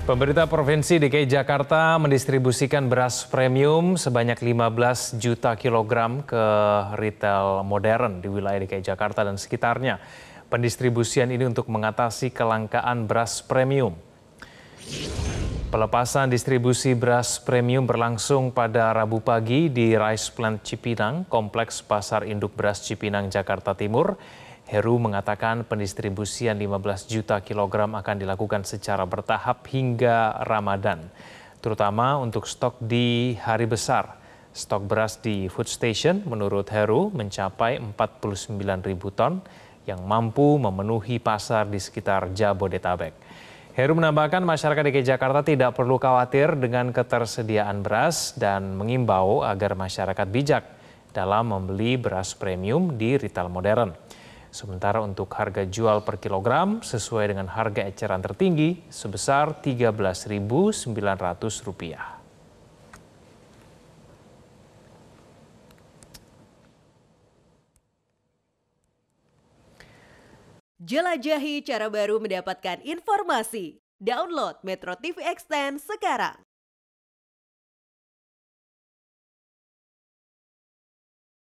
Pemerintah Provinsi DKI Jakarta mendistribusikan beras premium sebanyak 15 juta kilogram ke retail modern di wilayah DKI Jakarta dan sekitarnya. Pendistribusian ini untuk mengatasi kelangkaan beras premium. Pelepasan distribusi beras premium berlangsung pada Rabu pagi di Rice Plant Cipinang, Kompleks Pasar Induk Beras Cipinang, Jakarta Timur. Heru mengatakan pendistribusian 15 juta kilogram akan dilakukan secara bertahap hingga Ramadan, terutama untuk stok di hari besar. Stok beras di food station menurut Heru mencapai 49 ribu ton yang mampu memenuhi pasar di sekitar Jabodetabek. Heru menambahkan masyarakat DKI Jakarta tidak perlu khawatir dengan ketersediaan beras dan mengimbau agar masyarakat bijak dalam membeli beras premium di retail modern. Sementara untuk harga jual per kilogram sesuai dengan harga eceran tertinggi sebesar Rp13.900. Jelajahi cara baru mendapatkan informasi. Download Metro TV Extend sekarang.